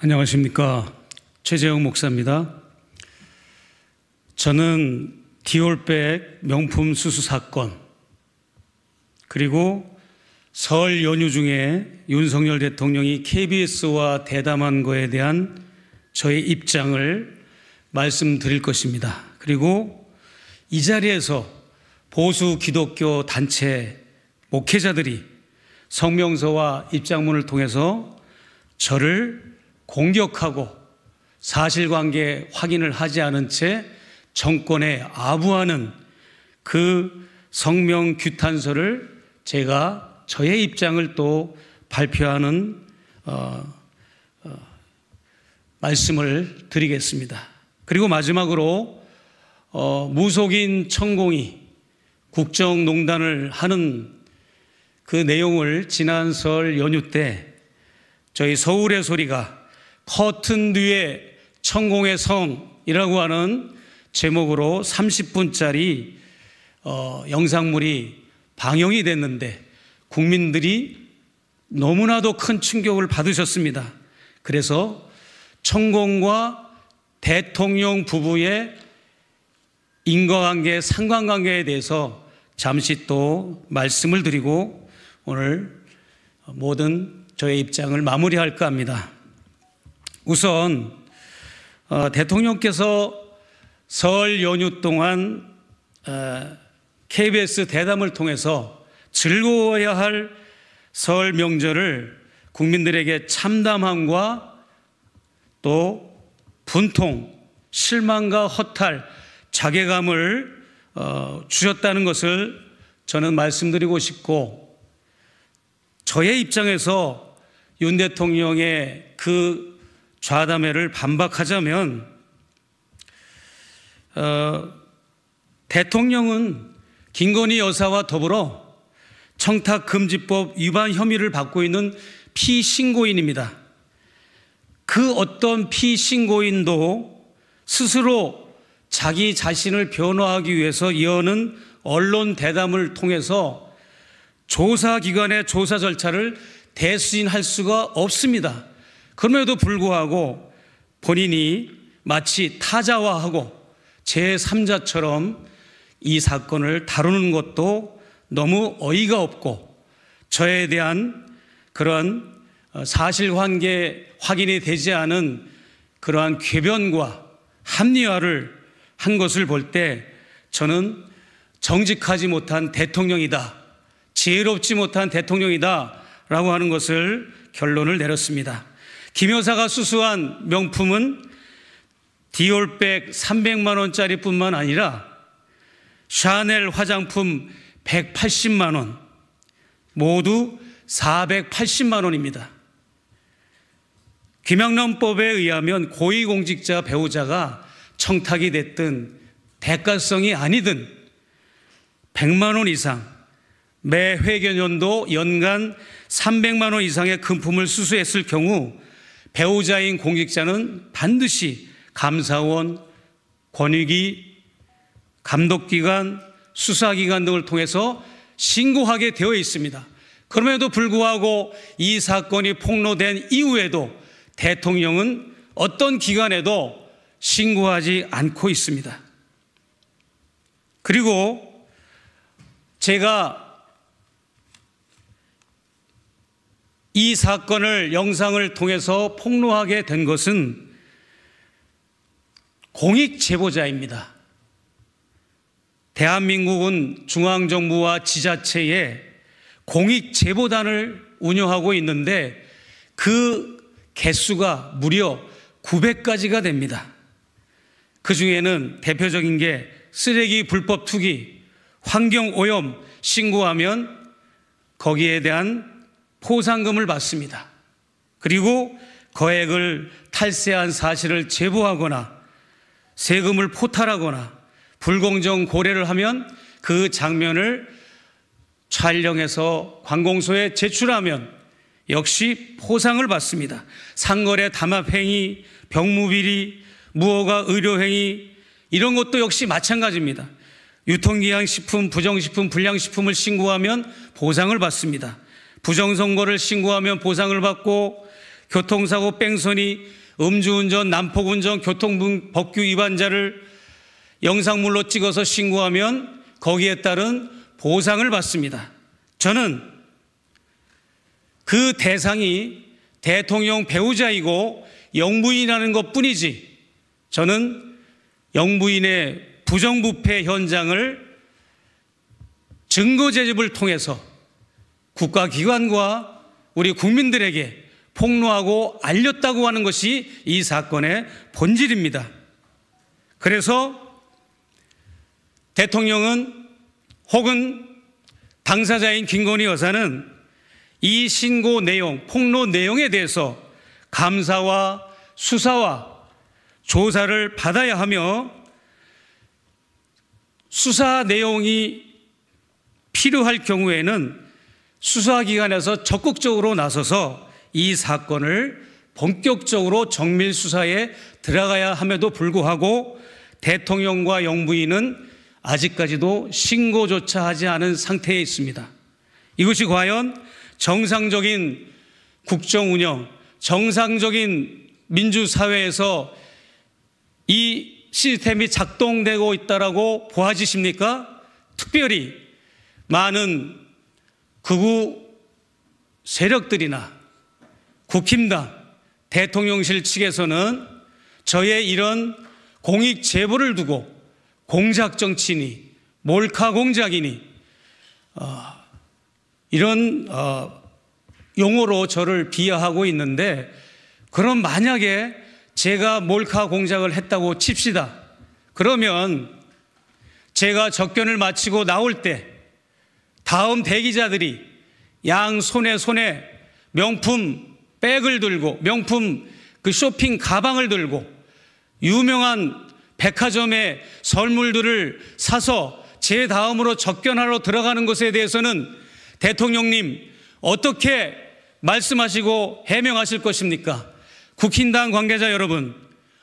안녕하십니까. 최재형 목사입니다. 저는 디올백 명품 수수 사건, 그리고 설 연휴 중에 윤석열 대통령이 KBS와 대담한 거에 대한 저의 입장을 말씀드릴 것입니다. 그리고 이 자리에서 보수 기독교 단체 목회자들이 성명서와 입장문을 통해서 저를 공격하고 사실관계 확인을 하지 않은 채 정권에 아부하는 그 성명 규탄서를 제가 저의 입장을 또 발표하는 어, 어, 말씀을 드리겠습니다. 그리고 마지막으로 어, 무속인 천공이 국정농단을 하는 그 내용을 지난 설 연휴 때 저희 서울의 소리가 커튼 뒤에 천공의 성이라고 하는 제목으로 30분짜리 어, 영상물이 방영이 됐는데 국민들이 너무나도 큰 충격을 받으셨습니다. 그래서 천공과 대통령 부부의 인과관계, 상관관계에 대해서 잠시 또 말씀을 드리고 오늘 모든 저의 입장을 마무리할까 합니다. 우선 어, 대통령께서 설 연휴 동안 어, KBS 대담을 통해서 즐거워야 할 설 명절을 국민들에게 참담함과 또 분통, 실망과 허탈, 자괴감을 어, 주셨다는 것을 저는 말씀드리고 싶고 저의 입장에서 윤 대통령의 그 좌담회를 반박하자면 어, 대통령은 김건희 여사와 더불어 청탁금지법 위반 혐의를 받고 있는 피신고인입니다. 그 어떤 피신고인도 스스로 자기 자신을 변호하기 위해서 여는 언론 대담을 통해서 조사기관의 조사 절차를 대수인할 수가 없습니다. 그럼에도 불구하고 본인이 마치 타자화하고 제3자처럼 이 사건을 다루는 것도 너무 어이가 없고 저에 대한 그런 어, 사실관계 확인이 되지 않은 그러한 궤변과 합리화를 한 것을 볼 때 저는 정직하지 못한 대통령이다. 지혜롭지 못한 대통령이다. 라고 하는 것을 결론을 내렸습니다. 김여사가 수수한 명품은 디올백 300만 원짜리 뿐만 아니라 샤넬 화장품 180만 원, 모두 480만 원입니다. 김영란법에 의하면 고위공직자 배우자가 청탁이 됐든 대가성이 아니든 100만 원 이상 매 회계년도 연간 300만 원 이상의 금품을 수수했을 경우 배우자인 공직자는 반드시 감사원, 권익위, 감독기관, 수사기관 등을 통해서 신고하게 되어 있습니다. 그럼에도 불구하고 이 사건이 폭로된 이후에도 대통령은 어떤 기관에도 신고하지 않고 있습니다. 그리고 제가 이 사건을 영상을 통해서 폭로하게 된 것은 공익 제보자입니다. 대한민국은 중앙정부와 지자체에 공익 제보단을 운영하고 있는데 그 개수가 무려 900가지가 됩니다. 그 중에는 대표적인 게 쓰레기 불법 투기, 환경 오염 신고하면 거기에 대한 포상금을 받습니다. 그리고 거액을 탈세한 사실을 제보하거나 세금을 포탈하거나 불공정 고래를 하면 그 장면을 촬영해서 관공서에 제출하면 역시 포상을 받습니다. 상거래 담합행위, 병무비리, 무허가 의료행위 이런 것도 역시 마찬가지입니다. 유통기한 식품, 부정식품, 불량식품을 신고하면 보상을 받습니다. 부정선거를 신고하면 보상을 받고 교통사고 뺑소니, 음주운전, 난폭운전, 교통법규 위반자를 영상물로 찍어서 신고하면 거기에 따른 보상을 받습니다. 저는 그 대상이 대통령 배우자이고 영부인이라는 것 뿐이지 저는 영부인의 부정부패 현장을 증거 제집을 통해서 국가기관과 우리 국민들에게 폭로하고 알렸다고 하는 것이 이 사건의 본질입니다. 그래서 대통령은 혹은 당사자인 김건희 여사는 이 신고 내용, 폭로 내용에 대해서 감사와 수사와 조사를 받아야 하며 수사 내용이 필요할 경우에는 수사기관에서 적극적으로 나서서 이 사건을 본격적으로 정밀 수사에 들어가야 함에도 불구하고 대통령과 영부인은 아직까지도 신고조차 하지 않은 상태에 있습니다. 이것이 과연 정상적인 국정 운영, 정상적인 민주사회에서 이 시스템이 작동되고 있다라고 보아지십니까? 특별히 많은 극우 세력들이나 국힘당 대통령실 측에서는 저의 이런 공익 제보를 두고 공작 정치니 몰카 공작이니 어, 이런 어, 용어로 저를 비하하고 있는데 그럼 만약에 제가 몰카 공작을 했다고 칩시다. 그러면 제가 접견을 마치고 나올 때 다음 대기자들이 양 손에 손에 명품 백을 들고 명품 그 쇼핑 가방을 들고 유명한 백화점의 설물들을 사서 제 다음으로 접견하러 들어가는 것에 대해서는 대통령님 어떻게 말씀하시고 해명하실 것입니까? 국힌당 관계자 여러분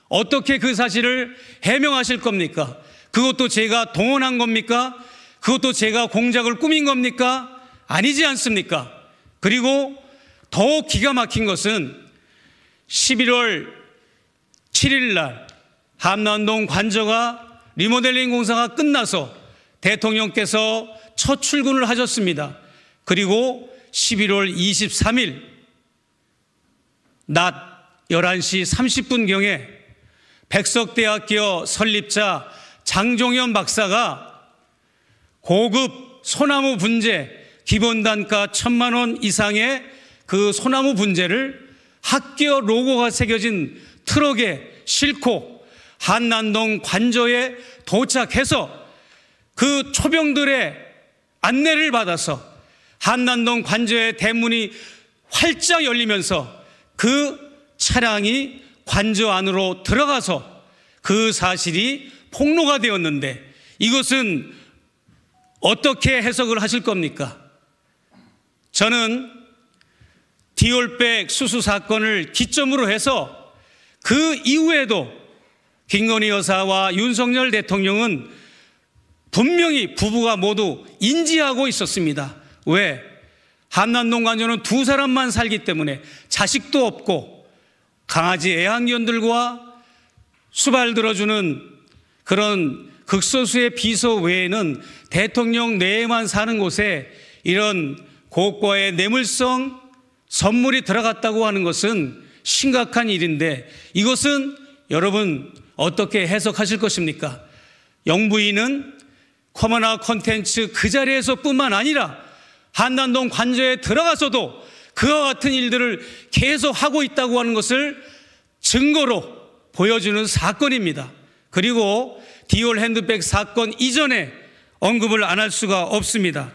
어떻게 그 사실을 해명하실 겁니까? 그것도 제가 동원한 겁니까? 그것도 제가 공작을 꾸민 겁니까? 아니지 않습니까? 그리고 더 기가 막힌 것은 11월 7일 날 함남동 관저가 리모델링 공사가 끝나서 대통령께서 첫 출근을 하셨습니다. 그리고 11월 23일 낮 11시 30분경에 백석대학교 설립자 장종현 박사가 고급 소나무 분재 기본 단가 천만 원 이상의 그 소나무 분재를 학교 로고가 새겨진 트럭에 싣고 한남동 관저에 도착해서 그 초병들의 안내를 받아서 한남동 관저의 대문이 활짝 열리면서 그 차량이 관저 안으로 들어가서 그 사실이 폭로가 되었는데 이것은 어떻게 해석을 하실 겁니까? 저는 디올백 수수 사건을 기점으로 해서 그 이후에도 김건희 여사와 윤석열 대통령은 분명히 부부가 모두 인지하고 있었습니다. 왜? 한남동 관저는 두 사람만 살기 때문에 자식도 없고 강아지 애완견들과 수발 들어주는 그런 극소수의 비서 외에는 대통령 내에만 사는 곳에 이런 고가의 뇌물성 선물이 들어갔다고 하는 것은 심각한 일인데 이것은 여러분 어떻게 해석하실 것입니까? 영부인은 커머나 컨텐츠 그 자리에서뿐만 아니라 한남동 관저에 들어가서도 그와 같은 일들을 계속 하고 있다고 하는 것을 증거로 보여주는 사건입니다. 그리고 디올 핸드백 사건 이전에 언급을 안 할 수가 없습니다.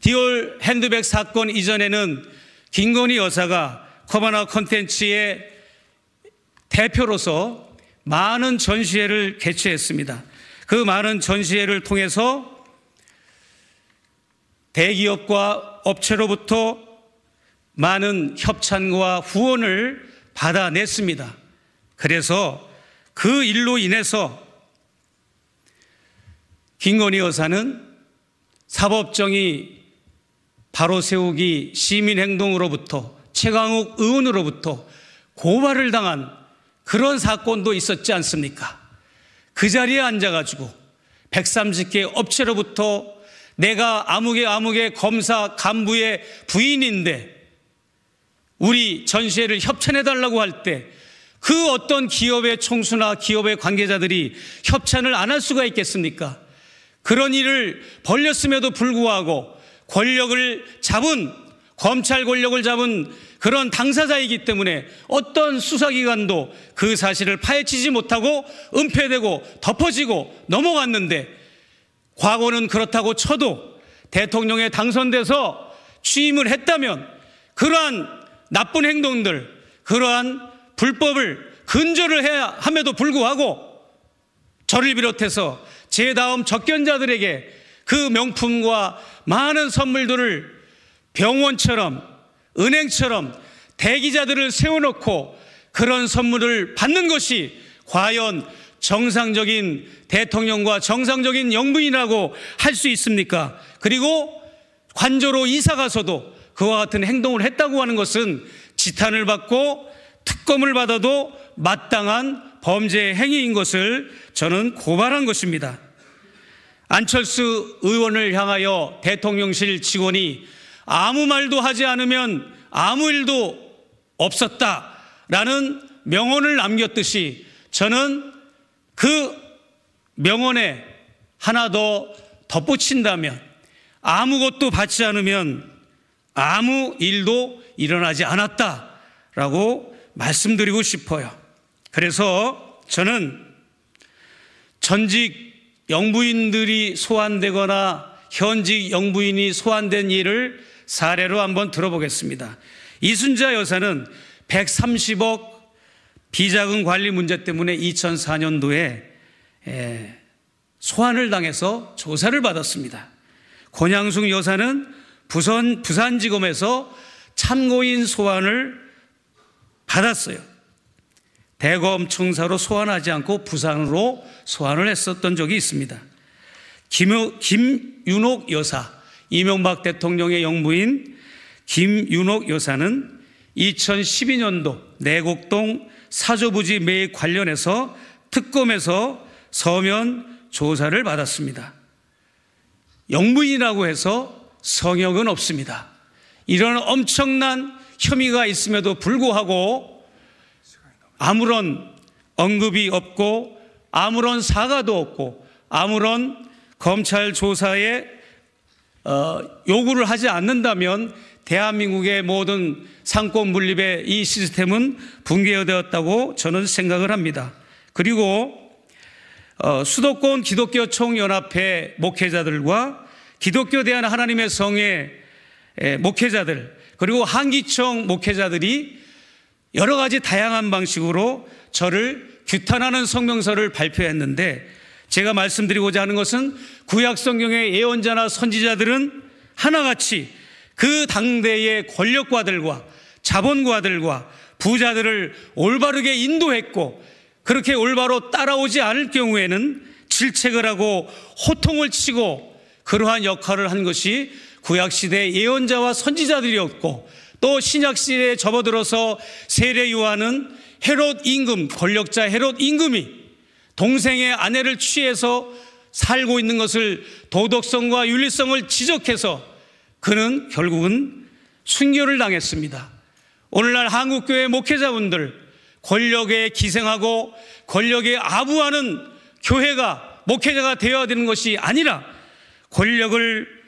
디올 핸드백 사건 이전에는 김건희 여사가 커버나 컨텐츠의 대표로서 많은 전시회를 개최했습니다. 그 많은 전시회를 통해서 대기업과 업체로부터 많은 협찬과 후원을 받아냈습니다. 그래서 그 일로 인해서 김건희 여사는 사법정의 바로 세우기 시민행동으로부터 최강욱 의원으로부터 고발을 당한 그런 사건도 있었지 않습니까? 그 자리에 앉아가지고 130개 업체로부터 내가 아무개 아무개 검사 간부의 부인인데 우리 전시회를 협찬해달라고 할 때 그 어떤 기업의 총수나 기업의 관계자들이 협찬을 안 할 수가 있겠습니까? 그런 일을 벌렸음에도 불구하고 권력을 잡은 검찰 권력을 잡은 그런 당사자이기 때문에 어떤 수사기관도 그 사실을 파헤치지 못하고 은폐되고 덮어지고 넘어갔는데 과거는 그렇다고 쳐도 대통령에 당선돼서 취임을 했다면 그러한 나쁜 행동들, 그러한 불법을 근절을 해야 함에도 불구하고 저를 비롯해서 죄다음 적견자들에게 그 명품과 많은 선물들을 병원처럼 은행처럼 대기자들을 세워놓고 그런 선물을 받는 것이 과연 정상적인 대통령과 정상적인 영부인이라고 할 수 있습니까? 그리고 관저로 이사가서도 그와 같은 행동을 했다고 하는 것은 지탄을 받고 특검을 받아도 마땅한 범죄 행위인 것을 저는 고발한 것입니다. 안철수 의원을 향하여 대통령실 직원이 아무 말도 하지 않으면 아무 일도 없었다라는 명언을 남겼듯이 저는 그 명언에 하나 더 덧붙인다면 아무것도 받지 않으면 아무 일도 일어나지 않았다라고 말씀드리고 싶어요. 그래서 저는 전직 영부인들이 소환되거나 현직 영부인이 소환된 일을 사례로 한번 들어보겠습니다. 이순자 여사는 130억 비자금 관리 문제 때문에 2004년도에 소환을 당해서 조사를 받았습니다. 권양숙 여사는 부산, 부산지검에서 참고인 소환을 받았어요. 대검 청사로 소환하지 않고 부산으로 소환을 했었던 적이 있습니다. 김윤옥 여사, 이명박 대통령의 영부인 김윤옥 여사는 2012년도 내곡동 사조부지 매입 관련해서 특검에서 서면 조사를 받았습니다. 영부인이라고 해서 성역은 없습니다. 이런 엄청난 혐의가 있음에도 불구하고 아무런 언급이 없고 아무런 사과도 없고 아무런 검찰 조사에 어, 요구를 하지 않는다면 대한민국의 모든 상권 물립의 이 시스템은 붕괴되었다고 저는 생각을 합니다. 그리고 어, 수도권 기독교 총연합회 목회자들과 기독교 대한 하나님의 성의 목회자들 그리고 한기청 목회자들이 여러 가지 다양한 방식으로 저를 규탄하는 성명서를 발표했는데 제가 말씀드리고자 하는 것은 구약 성경의 예언자나 선지자들은 하나같이 그 당대의 권력과들과 자본과들과 부자들을 올바르게 인도했고 그렇게 올바로 따라오지 않을 경우에는 질책을 하고 호통을 치고 그러한 역할을 한 것이 구약시대 예언자와 선지자들이었고 또 신약시대에 접어들어서 세례 요한은 헤롯 임금, 권력자 헤롯 임금이 동생의 아내를 취해서 살고 있는 것을 도덕성과 윤리성을 지적해서 그는 결국은 순교를 당했습니다. 오늘날 한국교회 목회자분들 권력에 기생하고 권력에 아부하는 교회가 목회자가 되어야 되는 것이 아니라 권력을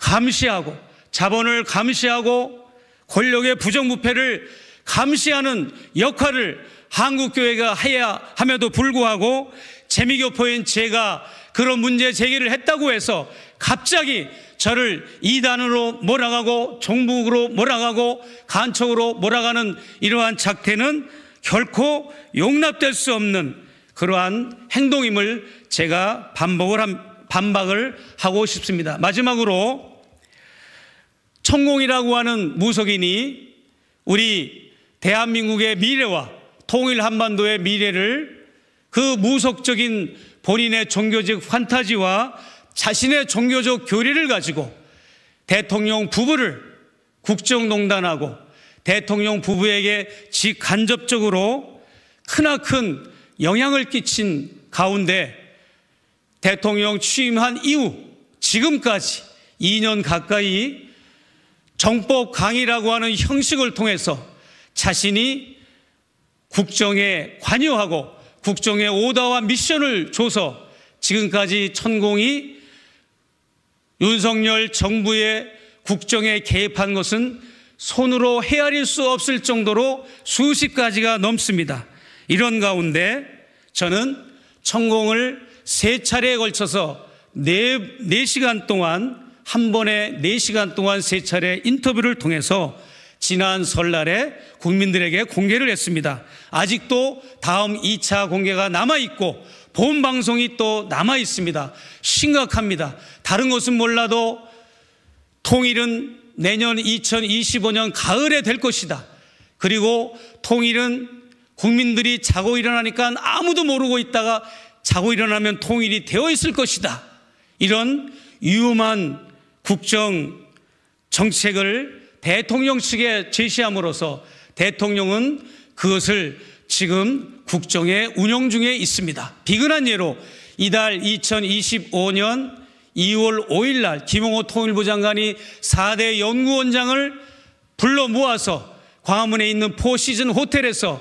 감시하고 자본을 감시하고 권력의 부정부패를 감시하는 역할을 한국교회가 해야 함에도 불구하고 재미교포인 제가 그런 문제 제기를 했다고 해서 갑자기 저를 이단으로 몰아가고 종북으로 몰아가고 간척으로 몰아가는 이러한 작태는 결코 용납될 수 없는 그러한 행동임을 제가 반복을 한, 반박을 하고 싶습니다. 마지막으로 천공이라고 하는 무속인이 우리 대한민국의 미래와 통일 한반도의 미래를 그 무속적인 본인의 종교적 판타지와 자신의 종교적 교리를 가지고 대통령 부부를 국정농단하고 대통령 부부에게 직간접적으로 크나큰 영향을 끼친 가운데 대통령 취임한 이후 지금까지 2년 가까이 정법 강의라고 하는 형식을 통해서 자신이 국정에 관여하고 국정에 오다와 미션을 줘서 지금까지 천공이 윤석열 정부의 국정에 개입한 것은 손으로 헤아릴 수 없을 정도로 수십 가지가 넘습니다. 이런 가운데 저는 천공을 세 차례에 걸쳐서 네, 네 시간 동안 한 번에 4시간 동안 세 차례 인터뷰를 통해서 지난 설날에 국민들에게 공개를 했습니다. 아직도 다음 2차 공개가 남아있고 본 방송이 또 남아있습니다. 심각합니다. 다른 것은 몰라도 통일은 내년 2025년 가을에 될 것이다. 그리고 통일은 국민들이 자고 일어나니까 아무도 모르고 있다가 자고 일어나면 통일이 되어 있을 것이다. 이런 위험한 국정 정책을 대통령 측에 제시함으로써 대통령은 그것을 지금 국정에 운영 중에 있습니다. 비근한 예로 이달 2025년 2월 5일 날 김홍호 통일부 장관이 4대 연구원장을 불러 모아서 광화문에 있는 포시즌 호텔에서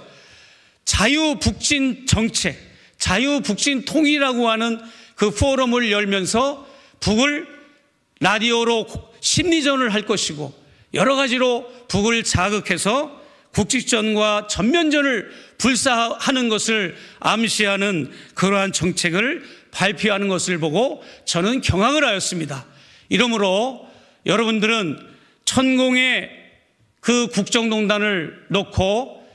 자유북진 정책, 자유북진 통일이라고 하는 그 포럼을 열면서 북을 라디오로 심리전을 할 것이고 여러 가지로 북을 자극해서 국직전과 전면전을 불사하는 것을 암시하는 그러한 정책을 발표하는 것을 보고 저는 경악을 하였습니다. 이러므로 여러분들은 천공의 그 국정농단을 놓고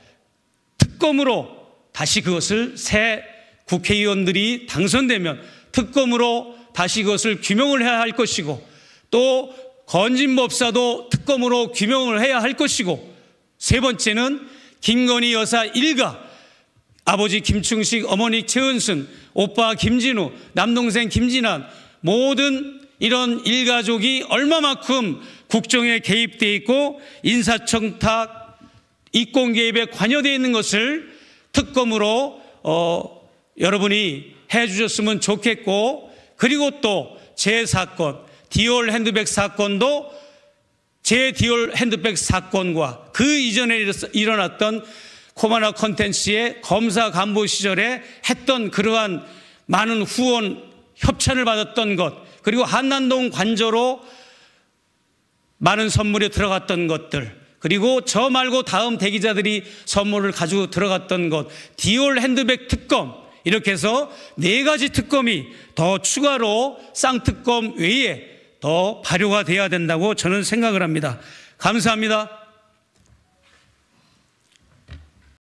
특검으로 다시 그것을 새 국회의원들이 당선되면 특검으로 다시 그것을 규명을 해야 할 것이고 또 건진 법사도 특검으로 규명을 해야 할 것이고 세 번째는 김건희 여사 일가 아버지 김충식 어머니 최은순 오빠 김진우 남동생 김진환 모든 이런 일가족이 얼마만큼 국정에 개입돼 있고 인사청탁 입공 개입에 관여돼 있는 것을 특검으로 어, 여러분이 해주셨으면 좋겠고 그리고 또 제 사건 디올 핸드백 사건도 제 디올 핸드백 사건과 그 이전에 일어났던 코마나 컨텐츠의 검사 간부 시절에 했던 그러한 많은 후원 협찬을 받았던 것 그리고 한남동 관저로 많은 선물이 들어갔던 것들 그리고 저 말고 다음 대기자들이 선물을 가지고 들어갔던 것 디올 핸드백 특검 이렇게 해서 네 가지 특검이 더 추가로 쌍특검 외에 더 발효가 돼야 된다고 저는 생각을 합니다. 감사합니다.